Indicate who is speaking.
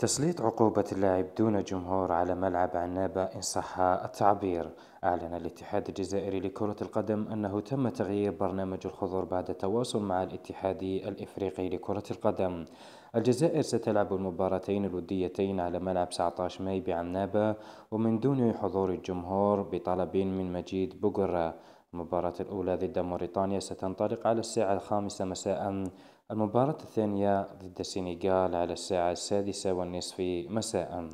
Speaker 1: تسليط عقوبة اللاعب دون جمهور على ملعب عنابة إن صح التعبير أعلن الاتحاد الجزائري لكرة القدم أنه تم تغيير برنامج الحضور بعد تواصل مع الاتحاد الإفريقي لكرة القدم الجزائر ستلعب المباراتين الوديتين على ملعب 19 ماي بعنابة ومن دون حضور الجمهور بطلب من مجيد بوغرا المباراة الأولى ضد موريتانيا ستنطلق على الساعة الخامسة مساء المباراة الثانية ضد السنغال على الساعة السادسة والنصف
Speaker 2: مساء